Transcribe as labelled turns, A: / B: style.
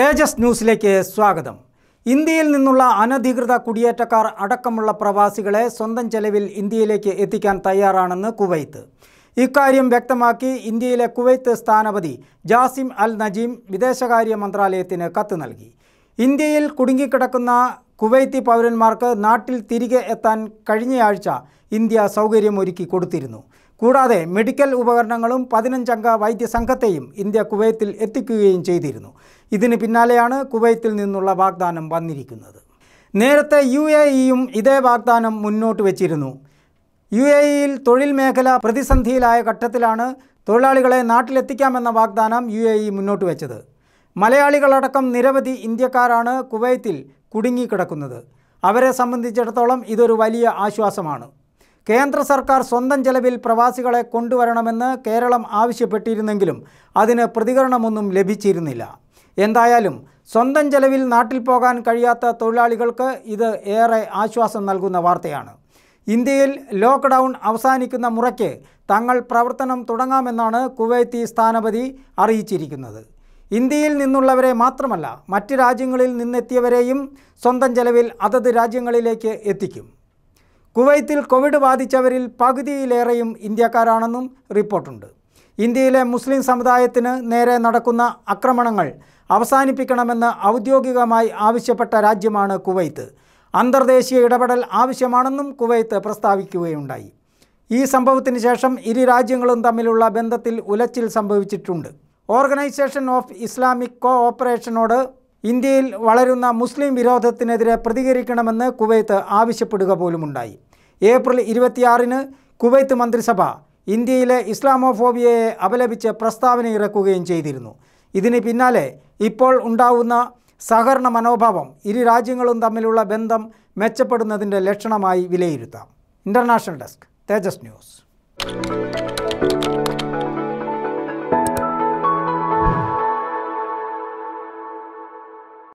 A: തേജസ് ന്യൂസിലേക്ക് സ്വാഗതം ഇന്ത്യയിൽ നിന്നുള്ള അനധികൃത കുടിയേറ്റക്കാർ അടക്കമുള്ള പ്രവാസികളെ സ്വന്തം ചെലവിൽ ഇന്ത്യയിലേക്ക് എത്തിക്കാൻ തയ്യാറാണെന്ന് കുവൈത്ത് ഇക്കാര്യം വ്യക്തമാക്കി ഇന്ത്യയിലെ കുവൈത്ത് സ്ഥാനപതി ജാസിം അൽ നജീം വിദേശകാര്യ മന്ത്രാലയത്തിന് കത്ത് നൽകി ഇന്ത്യയിൽ കുടുങ്ങിക്കിടക്കുന്ന കുവൈത്തി പൗരന്മാർക്ക് നാട്ടിൽ തിരികെ എത്താൻ കഴിഞ്ഞയാഴ്ച ഇന്ത്യ സൗകര്യമൊരുക്കി കൊടുത്തിരുന്നു കൂടാതെ മെഡിക്കൽ ഉപകരണങ്ങളും പതിനഞ്ചംഗ വൈദ്യസംഘത്തെയും ഇന്ത്യ കുവൈത്തിൽ എത്തിക്കുകയും ചെയ്തിരുന്നു ഇതിന് പിന്നാലെയാണ് കുവൈത്തിൽ നിന്നുള്ള വാഗ്ദാനം വന്നിരിക്കുന്നത് നേരത്തെ യു ഇതേ വാഗ്ദാനം മുന്നോട്ട് വച്ചിരുന്നു യു എ ഇയിൽ തൊഴിൽ മേഖല പ്രതിസന്ധിയിലായ ഘട്ടത്തിലാണ് തൊഴിലാളികളെ നാട്ടിലെത്തിക്കാമെന്ന വാഗ്ദാനം യു എ ഇ മുന്നോട്ട് വെച്ചത് മലയാളികളടക്കം നിരവധി ഇന്ത്യക്കാരാണ് കുവൈത്തിൽ കുടുങ്ങിക്കിടക്കുന്നത് അവരെ സംബന്ധിച്ചിടത്തോളം ഇതൊരു വലിയ ആശ്വാസമാണ് കേന്ദ്ര സർക്കാർ സ്വന്തം ചെലവിൽ പ്രവാസികളെ കൊണ്ടുവരണമെന്ന് കേരളം ആവശ്യപ്പെട്ടിരുന്നെങ്കിലും അതിന് പ്രതികരണമൊന്നും ലഭിച്ചിരുന്നില്ല എന്തായാലും സ്വന്തം ചെലവിൽ നാട്ടിൽ പോകാൻ കഴിയാത്ത തൊഴിലാളികൾക്ക് ഇത് ഏറെ ആശ്വാസം നൽകുന്ന വാർത്തയാണ് ഇന്ത്യയിൽ ലോക്ക്ഡൗൺ അവസാനിക്കുന്ന മുറയ്ക്ക് തങ്ങൾ പ്രവർത്തനം തുടങ്ങാമെന്നാണ് കുവൈത്തി സ്ഥാനപതി അറിയിച്ചിരിക്കുന്നത് ഇന്ത്യയിൽ നിന്നുള്ളവരെ മാത്രമല്ല മറ്റ് രാജ്യങ്ങളിൽ നിന്നെത്തിയവരെയും സ്വന്തം ചെലവിൽ അതത് രാജ്യങ്ങളിലേക്ക് എത്തിക്കും കുവൈത്തിൽ കോവിഡ് ബാധിച്ചവരിൽ പകുതിയിലേറെയും ഇന്ത്യക്കാരാണെന്നും റിപ്പോർട്ടുണ്ട് ഇന്ത്യയിലെ മുസ്ലിം സമുദായത്തിന് നേരെ നടക്കുന്ന ആക്രമണങ്ങൾ അവസാനിപ്പിക്കണമെന്ന് ഔദ്യോഗികമായി ആവശ്യപ്പെട്ട രാജ്യമാണ് കുവൈത്ത് അന്തർദേശീയ ഇടപെടൽ ആവശ്യമാണെന്നും കുവൈത്ത് പ്രസ്താവിക്കുകയുണ്ടായി ഈ സംഭവത്തിന് ശേഷം ഇരു രാജ്യങ്ങളും തമ്മിലുള്ള ബന്ധത്തിൽ ഉലച്ചിൽ സംഭവിച്ചിട്ടുണ്ട് ഓർഗനൈസേഷൻ ഓഫ് ഇസ്ലാമിക് കോ ഓപ്പറേഷനോട് ഇന്ത്യയിൽ വളരുന്ന മുസ്ലിം വിരോധത്തിനെതിരെ പ്രതികരിക്കണമെന്ന് കുവൈത്ത് ആവശ്യപ്പെടുക പോലുമുണ്ടായി ഏപ്രിൽ ഇരുപത്തിയാറിന് കുവൈത്ത് മന്ത്രിസഭ ഇന്ത്യയിലെ ഇസ്ലാമോഫോബിയയെ അപലപിച്ച് പ്രസ്താവന ഇറക്കുകയും ചെയ്തിരുന്നു ഇതിന് പിന്നാലെ ഇപ്പോൾ ഉണ്ടാവുന്ന സഹകരണ മനോഭാവം ഇരു രാജ്യങ്ങളും തമ്മിലുള്ള ബന്ധം മെച്ചപ്പെടുന്നതിൻ്റെ ലക്ഷണമായി വിലയിരുത്താം ഇൻ്റർനാഷണൽ ഡെസ്ക് തേജസ് ന്യൂസ്